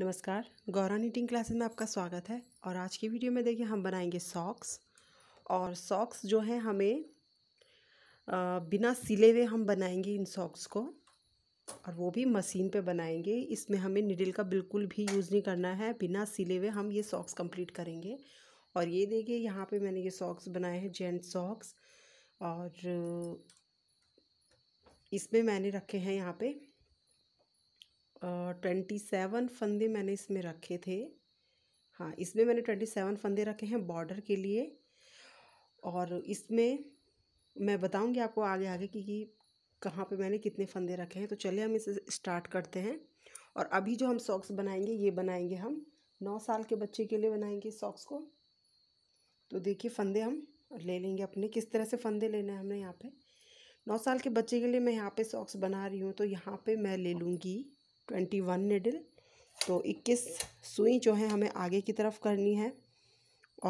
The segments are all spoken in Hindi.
नमस्कार गौरा नीटिंग क्लासेस में आपका स्वागत है और आज की वीडियो में देखिए हम बनाएंगे सॉक्स और सॉक्स जो हैं हमें बिना सिले हुए हम बनाएंगे इन सॉक्स को और वो भी मशीन पे बनाएंगे इसमें हमें निडिल का बिल्कुल भी यूज़ नहीं करना है बिना सिले हुए हम ये सॉक्स कंप्लीट करेंगे और ये देखिए यहाँ पर मैंने ये सॉक्स बनाए हैं जेंट सॉक्स और इसमें मैंने रखे हैं यहाँ पर ट्वेंटी सेवन फंदे मैंने इसमें रखे थे हाँ इसमें मैंने ट्वेंटी सेवन फंदे रखे हैं बॉर्डर के लिए और इसमें मैं बताऊंगी आपको आगे आगे कि, कि कहाँ पे मैंने कितने फंदे रखे हैं तो चलिए हम इसे स्टार्ट करते हैं और अभी जो हम सॉक्स बनाएंगे ये बनाएंगे हम नौ साल के बच्चे के लिए बनाएंगे सॉक्स को तो देखिए फंदे हम ले लेंगे अपने किस तरह से फंदे लेने हैं हमने यहाँ पे नौ साल के बच्चे के लिए मैं यहाँ पे सॉक्स बना रही हूँ तो यहाँ पे मैं ले लूँगी ट्वेंटी वन निडल तो इक्कीस सुई जो है हमें आगे की तरफ करनी है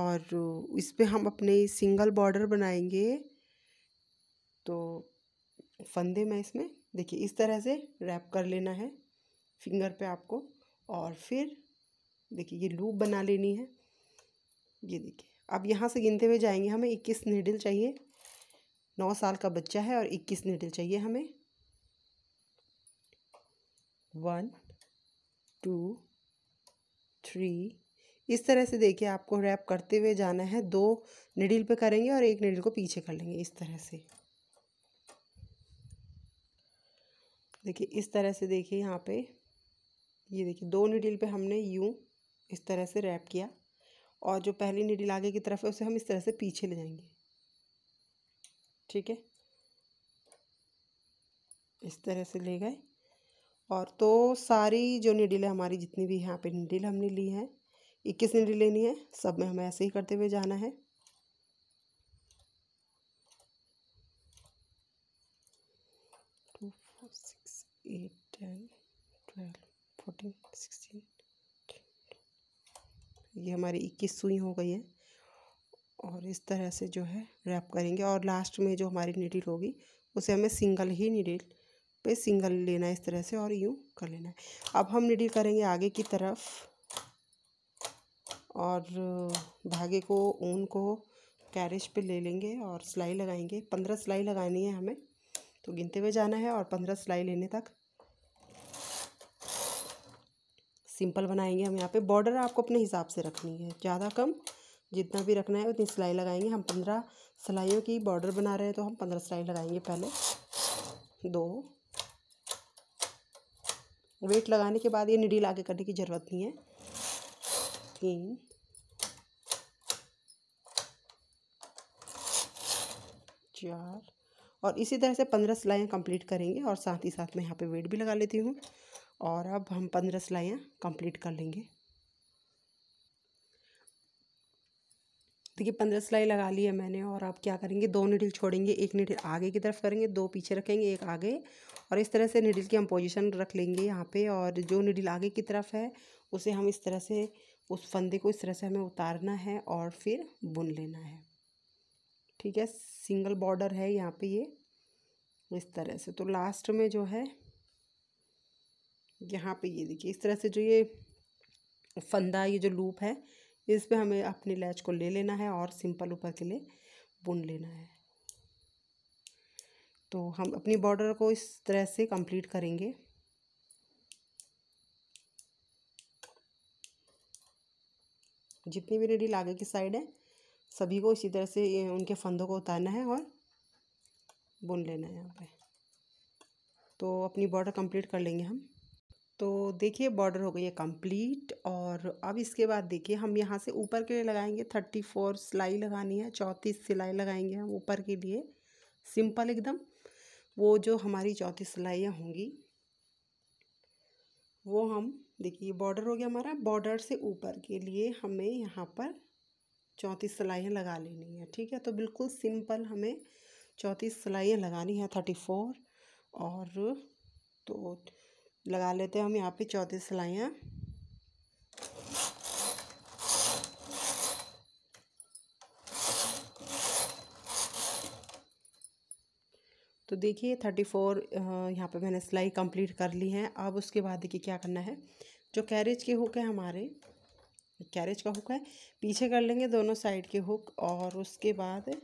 और इस पर हम अपने सिंगल बॉर्डर बनाएंगे तो फंदे में इसमें देखिए इस तरह से रैप कर लेना है फिंगर पे आपको और फिर देखिए ये लूप बना लेनी है ये देखिए अब यहाँ से गिनते हुए जाएंगे हमें इक्कीस निडल चाहिए नौ साल का बच्चा है और इक्कीस निडल चाहिए हमें वन टू थ्री इस तरह से देखिए आपको रैप करते हुए जाना है दो निडिल पे करेंगे और एक निडिल को पीछे कर लेंगे इस तरह से देखिए इस तरह से देखिए यहाँ पे ये देखिए दो निडिल पे हमने यूँ इस तरह से रैप किया और जो पहली निडिल आगे की तरफ है उसे हम इस तरह से पीछे ले जाएंगे ठीक है इस तरह से ले गए और तो सारी जो निडिलें हमारी जितनी भी यहाँ पे निडिल हमने ली हैं इक्कीस निडिल लेनी है सब में हमें ऐसे ही करते हुए जाना है two four six eight ten twelve fourteen sixteen ये हमारी इक्कीस सुई हो गई है और इस तरह से जो है रैप करेंगे और लास्ट में जो हमारी निडिल होगी उसे हमें सिंगल ही निडिल पे सिंगल लेना है इस तरह से और यूँ कर लेना है अब हम निडिल करेंगे आगे की तरफ और धागे को ऊन को कैरेज पे ले लेंगे और सिलाई लगाएंगे पंद्रह सिलाई लगानी है हमें तो गिनते हुए जाना है और पंद्रह सिलाई लेने तक सिंपल बनाएंगे हम यहाँ पे बॉर्डर आपको अपने हिसाब से रखनी है ज़्यादा कम जितना भी रखना है उतनी सिलाई लगाएंगे हम पंद्रह सिलाइयों की बॉर्डर बना रहे हैं तो हम पंद्रह सिलाई लगाएंगे पहले दो वेट लगाने के बाद ये निडिल आगे करने की ज़रूरत नहीं है तीन चार और इसी तरह से पंद्रह सिलाइयाँ कंप्लीट करेंगे और साथ ही साथ मैं यहाँ पे वेट भी लगा लेती हूँ और अब हम पंद्रह सिलाइयाँ कंप्लीट कर लेंगे देखिए पंद्रह सिलाई लगा ली है मैंने और आप क्या करेंगे दो निडिल छोड़ेंगे एक निडिल आगे की तरफ करेंगे दो पीछे रखेंगे एक आगे और इस तरह से निडिल की हम पोजीशन रख लेंगे यहाँ पे और जो निडिल आगे की तरफ है उसे हम इस तरह से उस फंदे को इस तरह से हमें उतारना है और फिर बुन लेना है ठीक है सिंगल बॉर्डर है यहाँ पे ये इस तरह से तो लास्ट में जो है यहाँ पे ये देखिए इस तरह से जो ये फंदा ये जो लूप है इस पर हमें अपनी लैच को ले लेना है और सिंपल ऊपर के लिए बुन लेना है तो हम अपनी बॉर्डर को इस तरह से कंप्लीट करेंगे जितनी भी रेडी लागे की साइड है सभी को इसी तरह से उनके फंदों को उतारना है और बुन लेना है यहाँ पे तो अपनी बॉर्डर कंप्लीट कर लेंगे हम तो देखिए बॉर्डर हो गई है कंप्लीट और अब इसके बाद देखिए हम यहाँ से ऊपर के लिए लगाएंगे थर्टी फोर सिलाई लगानी है चौंतीस सिलाई लगाएंगे हम ऊपर के लिए सिंपल एकदम वो जो हमारी चौंतीस सिलाइयाँ होंगी वो हम देखिए बॉर्डर हो गया हमारा बॉर्डर से ऊपर के लिए हमें यहाँ पर चौंतीस सिलाइयाँ लगा लेनी है ठीक है तो बिल्कुल सिंपल हमें चौंतीस सिलाइयाँ लगानी है थर्टी फोर और तो लगा लेते हैं हम यहाँ पे चौथी सिलाइयाँ तो देखिए थर्टी फोर यहाँ पर मैंने सिलाई कंप्लीट कर ली है अब उसके बाद देखिए क्या करना है जो कैरेज के हुक है हमारे कैरेज का हुक है पीछे कर लेंगे दोनों साइड के हुक और उसके बाद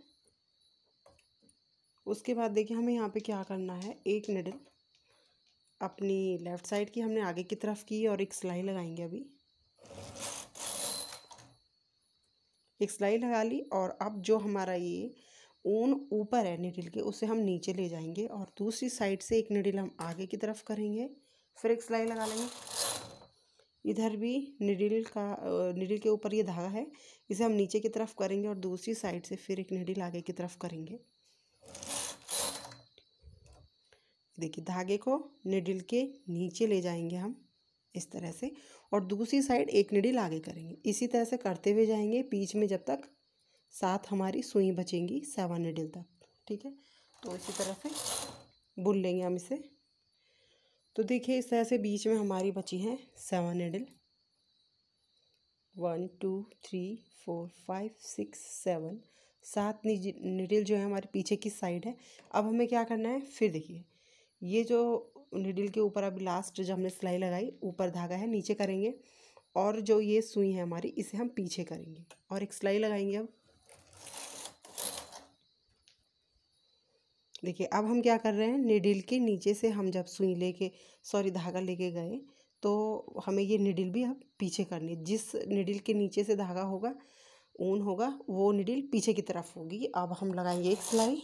उसके बाद देखिए हमें यहाँ पे क्या करना है एक निडल अपनी लेफ़्ट साइड की हमने आगे की तरफ की और एक सिलाई लगाएंगे अभी एक सिलाई लगा ली और अब जो हमारा ये ऊन ऊपर है निडिल के उसे हम नीचे ले जाएंगे और दूसरी साइड से एक निडिल हम आगे की तरफ करेंगे फिर एक सिलाई लगा लेंगे इधर भी निडिल का निडिल के ऊपर ये धागा है इसे हम नीचे की तरफ करेंगे और दूसरी साइड से फिर एक निडिल आगे की तरफ करेंगे देखिए धागे को निडिल के नीचे ले जाएंगे हम इस तरह से और दूसरी साइड एक निडिल आगे करेंगे इसी तरह से करते हुए जाएंगे बीच में जब तक सात हमारी सुई बचेंगी सेवन निडिल तक ठीक है तो इसी तरह से बुन लेंगे हम इसे तो देखिए इस तरह से बीच में हमारी बची हैं seven needle one two three four five six seven सात निडिल जो है हमारे पीछे की साइड है अब हमें क्या करना है फिर देखिए ये जो निडिल के ऊपर अभी लास्ट जो हमने सिलाई लगाई ऊपर धागा है नीचे करेंगे और जो ये सुई है हमारी इसे हम पीछे करेंगे और एक सिलाई लगाएंगे अब देखिए अब हम क्या कर रहे हैं निडिल के नीचे से हम जब सुई लेके सॉरी धागा लेके गए तो हमें ये निडिल भी अब पीछे करनी है जिस निडिल के नीचे से धागा होगा ऊन होगा वो निडिल पीछे की तरफ होगी अब हम लगाएंगे एक सिलाई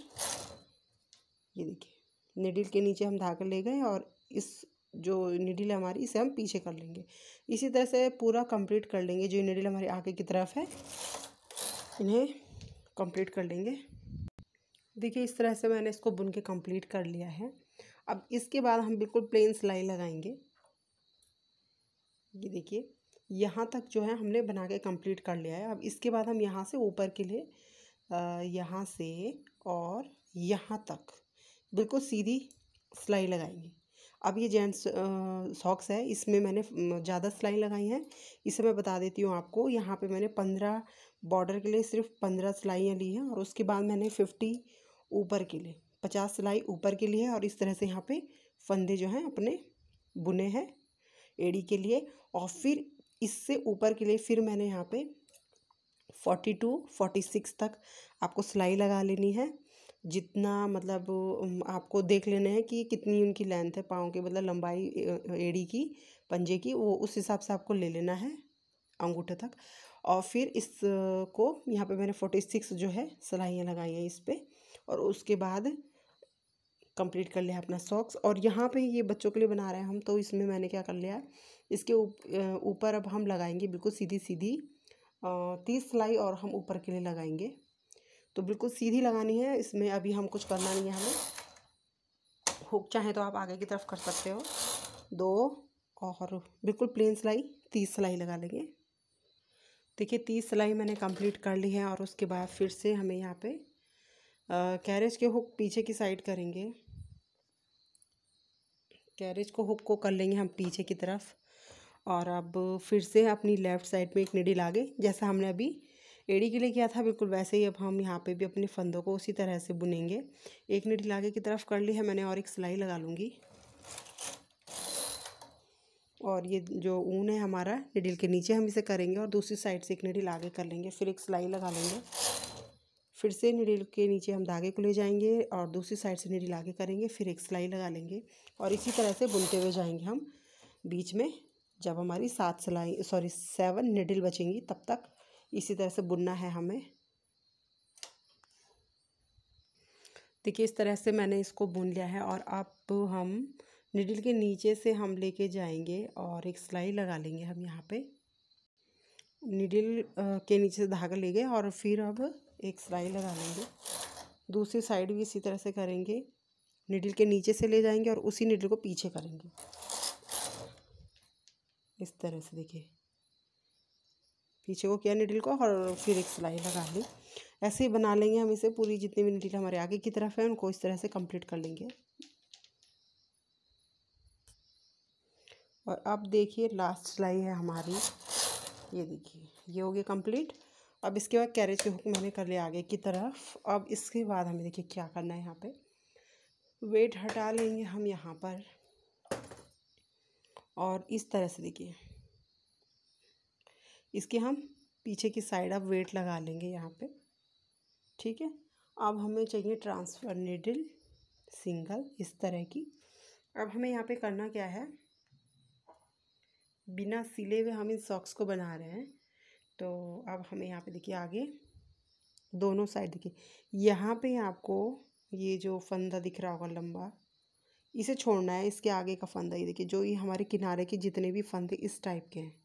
ये देखिए निडिल के नीचे हम धागा ले गए और इस जो निडिल हमारी इसे हम पीछे कर लेंगे इसी तरह से पूरा कंप्लीट कर लेंगे जो निडिल हमारी आगे की तरफ है इन्हें कंप्लीट कर लेंगे देखिए इस तरह से मैंने इसको बुन के कंप्लीट कर लिया है अब इसके बाद हम बिल्कुल प्लेन सिलाई लगाएंगे ये देखिए यहाँ तक जो है हमने बना के कंप्लीट कर लिया है अब इसके बाद हम यहाँ से ऊपर के लिए यहाँ से और यहाँ तक बिल्कुल सीधी सिलाई लगाएंगे अब ये जेंट्स सॉक्स है इसमें मैंने ज़्यादा सिलाई लगाई है इसे मैं बता देती हूँ आपको यहाँ पे मैंने पंद्रह बॉर्डर के लिए सिर्फ पंद्रह सिलाइयाँ ली हैं और उसके बाद मैंने फिफ्टी ऊपर के लिए पचास सिलाई ऊपर के लिए और इस तरह से यहाँ पे फंदे जो हैं अपने बुने हैं एड़ी के लिए और फिर इससे ऊपर के लिए फिर मैंने यहाँ पर फोर्टी टू फोर्टी सिक्स तक आपको सिलाई लगा लेनी है जितना मतलब आपको देख लेना है कि कितनी उनकी लेंथ है पाँव की मतलब लंबाई एड़ी की पंजे की वो उस हिसाब से आपको ले लेना है अंगूठे तक और फिर इसको यहाँ पे मैंने फोर्टी सिक्स जो है सलाइयाँ लगाई हैं इस पर और उसके बाद कंप्लीट कर लिया अपना सॉक्स और यहाँ पे ये बच्चों के लिए बना रहे हैं हम तो इसमें मैंने क्या कर लिया इसके ऊपर उप, अब हम लगाएंगे बिल्कुल सीधी सीधी तीस सिलाई और हम ऊपर के लिए लगाएंगे तो बिल्कुल सीधी लगानी है इसमें अभी हम कुछ करना नहीं है हमें हुक चाहे तो आप आगे की तरफ कर सकते हो दो और बिल्कुल प्लेन सिलाई तीस सिलाई लगा लेंगे देखिए तीस सिलाई मैंने कंप्लीट कर ली है और उसके बाद फिर से हमें यहाँ पे कैरेज के हुक पीछे की साइड करेंगे कैरेज को हुक को कर लेंगे हम पीछे की तरफ और अब फिर से अपनी लेफ़्ट साइड में एक निडी लागे जैसा हमने अभी एड़ी के लिए किया था बिल्कुल वैसे ही अब हम यहाँ पे भी अपने फंदों को उसी तरह से बुनेंगे एक मिनट लागे की तरफ कर ली है मैंने और एक सिलाई लगा लूँगी और ये जो ऊन है हमारा निडिल के नीचे हम इसे करेंगे और दूसरी साइड से एक निडिल आगे कर लेंगे फिर एक सिलाई लगा लेंगे फिर से निडिल के नीचे हम धागे को ले जाएंगे और दूसरी साइड से निडिल आगे करेंगे फिर एक सिलाई लगा लेंगे और इसी तरह से बुनते हुए जाएंगे हम बीच में जब हमारी सात सिलाई सॉरी सेवन निडिल बचेंगी तब तक इसी तरह से बुनना है हमें देखिए इस तरह से मैंने इसको बुन लिया है और अब हम निडल के नीचे से हम लेके जाएंगे और एक सिलाई लगा लेंगे हम यहाँ पे निडल के नीचे से धागा ले गए और फिर अब एक सिलाई लगा लेंगे दूसरी साइड भी इसी तरह से करेंगे निडल के नीचे से ले जाएंगे और उसी निडल को पीछे करेंगे इस तरह से देखिए पीछे को किया निडिल को और फिर एक सिलाई लगा ली ऐसे ही बना लेंगे हम इसे पूरी जितनी भी निडिल हमारे आगे की तरफ है उनको इस तरह से कंप्लीट कर लेंगे और अब देखिए लास्ट सिलाई है हमारी ये देखिए ये हो गया कंप्लीट अब इसके बाद कैरेज के हुक मैंने कर लिया आगे की तरफ अब इसके बाद हमें देखिए क्या करना है यहाँ पे वेट हटा लेंगे हम यहाँ पर और इस तरह से देखिए इसके हम पीछे की साइड अब वेट लगा लेंगे यहाँ पे ठीक है अब हमें चाहिए ट्रांसफ़र नीडल सिंगल इस तरह की अब हमें यहाँ पे करना क्या है बिना सिले हुए हम इन सॉक्स को बना रहे हैं तो अब हमें यहाँ पे देखिए आगे दोनों साइड देखिए यहाँ पे आपको ये जो फंदा दिख रहा होगा लंबा इसे छोड़ना है इसके आगे का फंदा ये देखिए जो ये हमारे किनारे के जितने भी फंदे इस टाइप के हैं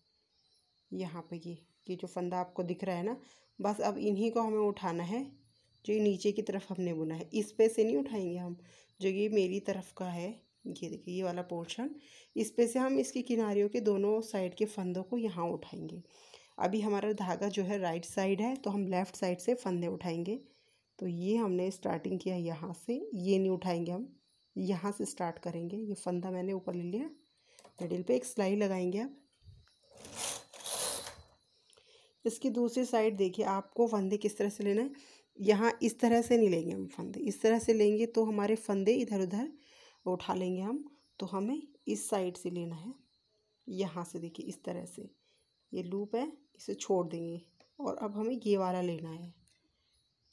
यहाँ पे ये ये जो फंदा आपको दिख रहा है ना बस अब इन्हीं को हमें उठाना है जो ये नीचे की तरफ हमने बुना है इस पे से नहीं उठाएंगे हम जो ये मेरी तरफ का है ये देखिए ये वाला पोर्शन इस पे से हम इसके किनारियों के दोनों साइड के फंदों को यहाँ उठाएंगे अभी हमारा धागा जो है राइट साइड है तो हम लेफ़्ट साइड से फंदे उठाएंगे तो ये हमने स्टार्टिंग किया यहाँ से ये नहीं उठाएंगे हम यहाँ से स्टार्ट करेंगे ये फंदा मैंने ऊपर ले लिया पेडिल पे एक सिलाई लगाएंगे आप इसकी दूसरी साइड देखिए आपको फंदे किस तरह से लेना है यहाँ इस तरह से नहीं लेंगे हम फंदे इस तरह से लेंगे तो हमारे फंदे इधर उधर उठा लेंगे हम तो हमें इस साइड से लेना है यहाँ से देखिए इस तरह से ये लूप है इसे छोड़ देंगे और अब हमें ये वाला लेना है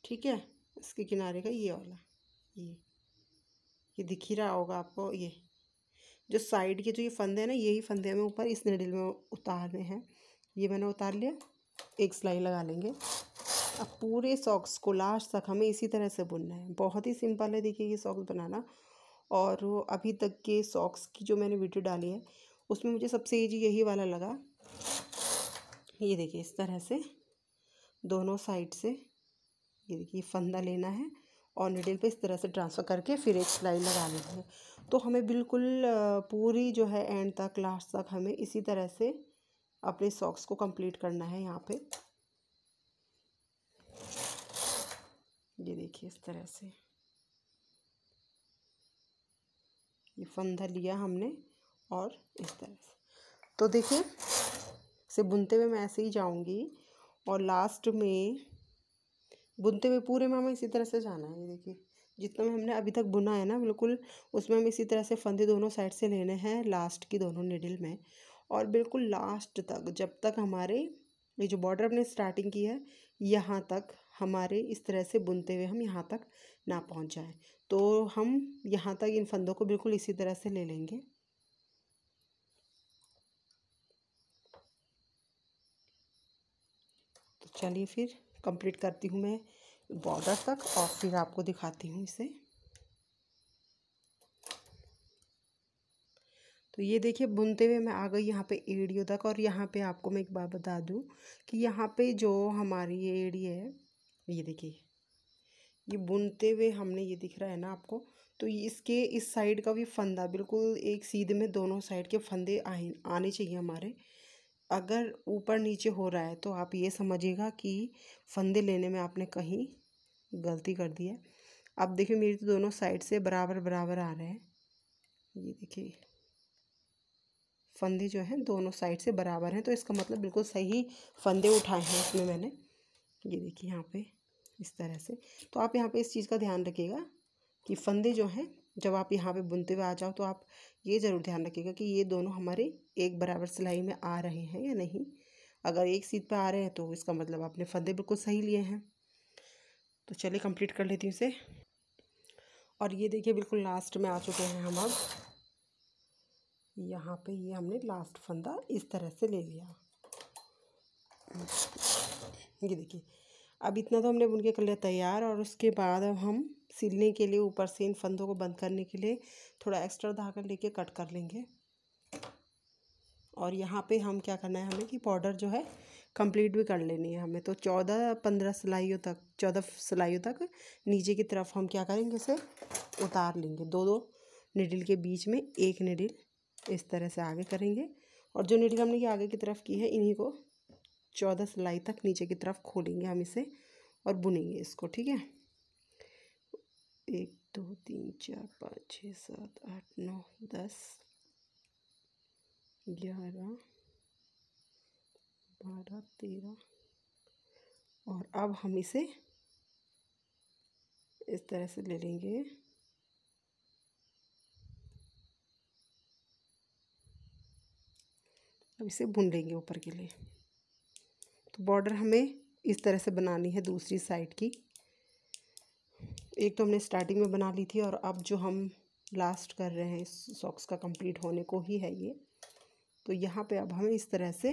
ठीक है इसके किनारे का ये वाला ये ये दिख ही रहा होगा आपको ये जो साइड के जो ये फंदे हैं ना यही फंदे हमें ऊपर इस निडिल में उतारने हैं ये मैंने उतार लिया एक सिलाई लगा लेंगे अब पूरे सॉक्स को लास्ट तक हमें इसी तरह से बुनना है बहुत ही सिंपल है देखिए ये सॉक्स बनाना और अभी तक के सॉक्स की जो मैंने वीडियो डाली है उसमें मुझे सबसे ईजी यही वाला लगा ये देखिए इस तरह से दोनों साइड से ये देखिए फंदा लेना है और निडिल पे इस तरह से ट्रांसफ़र करके फिर एक सिलाई लगा लेनी है तो हमें बिल्कुल पूरी जो है एंड तक लास्ट तक हमें इसी तरह से अपने सॉक्स को कंप्लीट करना है यहाँ पे ये देखिए इस तरह से ये फंदा लिया हमने और इस तरह से तो देखिए इसे बुनते हुए मैं ऐसे ही जाऊंगी और लास्ट में बुनते हुए पूरे में हमें इसी तरह से जाना है ये देखिए जितना में हमने अभी तक बुना है ना बिल्कुल उसमें हम इसी तरह से फंदे दोनों साइड से लेने हैं लास्ट की दोनों निडिल में और बिल्कुल लास्ट तक जब तक हमारे ये जो बॉर्डर हमने स्टार्टिंग की है यहाँ तक हमारे इस तरह से बुनते हुए हम यहाँ तक ना पहुँच जाएँ तो हम यहाँ तक इन फंदों को बिल्कुल इसी तरह से ले लेंगे तो चलिए फिर कंप्लीट करती हूँ मैं बॉर्डर तक और फिर आपको दिखाती हूँ इसे तो ये देखिए बुनते हुए मैं आ गई यहाँ पे एड़ियों तक और यहाँ पे आपको मैं एक बात बता दूँ कि यहाँ पे जो हमारी ये एड़ी है ये देखिए ये बुनते हुए हमने ये दिख रहा है ना आपको तो इसके इस साइड का भी फंदा बिल्कुल एक सीधे में दोनों साइड के फंदे आए आने चाहिए हमारे अगर ऊपर नीचे हो रहा है तो आप ये समझिएगा कि फंदे लेने में आपने कहीं गलती कर दी है अब देखिए मेरी तो दोनों साइड से बराबर बराबर आ रहे हैं ये देखिए फंदे जो हैं दोनों साइड से बराबर हैं तो इसका मतलब बिल्कुल सही फंदे उठाए हैं इसमें मैंने ये देखिए यहाँ पे इस तरह से तो आप यहाँ पे इस चीज़ का ध्यान रखिएगा कि फंदे जो हैं जब आप यहाँ पे बुनते हुए आ जाओ तो आप ये ज़रूर ध्यान रखिएगा कि ये दोनों हमारे एक बराबर सिलाई में आ रहे हैं या नहीं अगर एक सीध पर आ रहे हैं तो इसका मतलब आपने फंदे बिल्कुल सही लिए हैं तो चलिए कम्प्लीट कर लेती हूँ इसे और ये देखिए बिल्कुल लास्ट में आ चुके हैं हम अब यहाँ पे ये हमने लास्ट फंदा इस तरह से ले लिया ये देखिए अब इतना तो हमने बुन के कर लिया तैयार और उसके बाद अब हम सिलने के लिए ऊपर से इन फंदों को बंद करने के लिए थोड़ा एक्स्ट्रा धागा लेके कट कर लेंगे और यहाँ पे हम क्या करना है हमें कि बॉर्डर जो है कंप्लीट भी कर लेनी है हमें तो चौदह पंद्रह सिलाइयों तक चौदह सिलाइयों तक नीचे की तरफ हम क्या करेंगे इसे उतार लेंगे दो दो निडिल के बीच में एक निडिल इस तरह से आगे करेंगे और जो नीडल हमने ये आगे की तरफ की है इन्हीं को चौदह सिलाई तक नीचे की तरफ खोलेंगे हम इसे और बुनेंगे इसको ठीक है एक दो तीन चार पाँच छः सात आठ नौ दस ग्यारह बारह तेरह और अब हम इसे इस तरह से ले लेंगे अब इसे भून लेंगे ऊपर के लिए तो बॉर्डर हमें इस तरह से बनानी है दूसरी साइड की एक तो हमने स्टार्टिंग में बना ली थी और अब जो हम लास्ट कर रहे हैं इस सॉक्स का कंप्लीट होने को ही है ये तो यहाँ पे अब हमें इस तरह से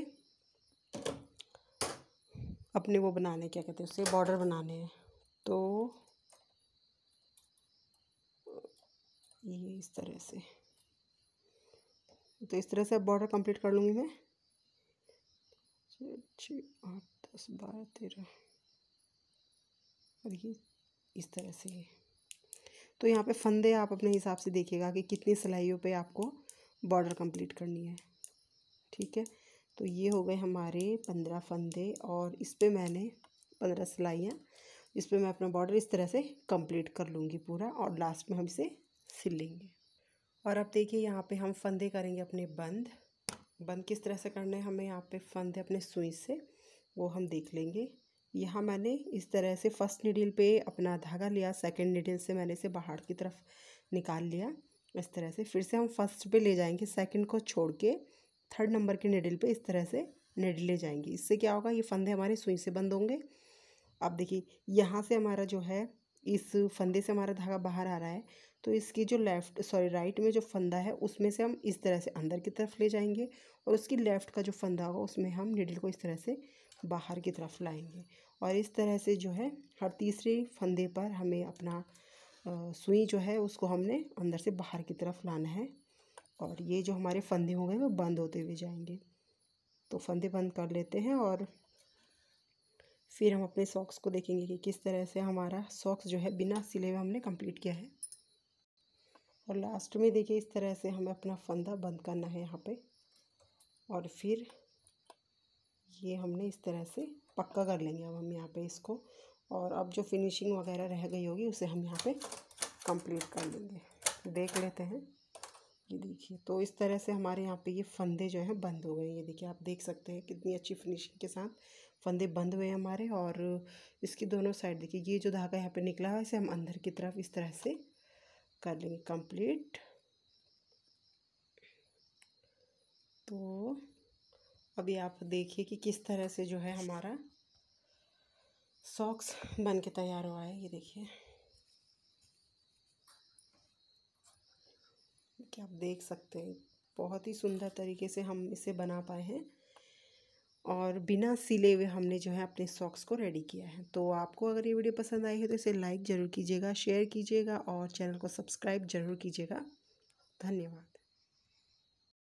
अपने वो बनाने क्या कहते हैं उसे बॉर्डर बनाने हैं तो ये इस तरह से तो इस तरह से अब बॉर्डर कंप्लीट कर लूँगी मैं छः आठ दस बारह तेरह और ये इस तरह से तो यहाँ पे फंदे आप अपने हिसाब से देखिएगा कि कितनी सिलाइयों पे आपको बॉर्डर कंप्लीट करनी है ठीक है तो ये हो गए हमारे पंद्रह फंदे और इस पर मैंने पंद्रह सिलाइयाँ इस पर मैं अपना बॉर्डर इस तरह से कंप्लीट कर लूँगी पूरा और लास्ट में हम इसे सिल लेंगे और अब देखिए यहाँ पे हम फंदे करेंगे अपने बंद बंद किस तरह से करने हैं हमें यहाँ पे फंदे अपने सुई से वो हम देख लेंगे यहाँ मैंने इस तरह से फर्स्ट निडिल पे अपना धागा लिया सेकंड निडिल से मैंने इसे बाहर की तरफ निकाल लिया इस तरह से फिर से हम फर्स्ट पे ले जाएंगे सेकंड को छोड़ के थर्ड नंबर के निडिल पे इस तरह से निडिल ले जाएंगे इससे क्या होगा ये फंदे हमारे सुई से बंद होंगे अब देखिए यहाँ से हमारा जो है इस फंदे से हमारा धागा बाहर आ रहा है तो इसकी जो लेफ़्ट सॉरी राइट में जो फंदा है उसमें से हम इस तरह से अंदर की तरफ ले जाएंगे और उसकी लेफ़्ट का जो फंदा होगा उसमें हम निडल को इस तरह से बाहर की तरफ लाएंगे और इस तरह से जो है हर तीसरे फंदे पर हमें अपना सुई जो है उसको हमने अंदर से बाहर की तरफ लाना है और ये जो हमारे फंदे हो गए वो बंद होते हुए जाएंगे तो फंदे बंद कर लेते हैं और फिर हम अपने सॉक्स को देखेंगे कि किस तरह से हमारा सॉक्स जो है बिना सिले हुए हमने कंप्लीट किया है और लास्ट में देखिए इस तरह से हमें अपना फंदा बंद करना है यहाँ पे और फिर ये हमने इस तरह से पक्का कर लेंगे अब हम यहाँ पे इसको और अब जो फिनिशिंग वगैरह रह गई होगी उसे हम यहाँ पे कंप्लीट कर लेंगे देख लेते हैं ये देखिए तो इस तरह से हमारे यहाँ पे ये फंदे जो हैं बंद हो गए ये देखिए आप देख सकते हैं कितनी अच्छी फिनिशिंग के साथ फंदे बंद हुए हैं हमारे और इसकी दोनों साइड देखिए ये जो धागा यहाँ पे निकला है इसे हम अंदर की तरफ इस तरह से कर लेंगे कंप्लीट तो अभी आप देखिए कि किस तरह से जो है हमारा सॉक्स बन के तैयार हुआ है ये देखिए कि आप देख सकते हैं बहुत ही सुंदर तरीके से हम इसे बना पाए हैं और बिना सिले हुए हमने जो है अपने सॉक्स को रेडी किया है तो आपको अगर ये वीडियो पसंद आई है तो इसे लाइक ज़रूर कीजिएगा शेयर कीजिएगा और चैनल को सब्सक्राइब ज़रूर कीजिएगा धन्यवाद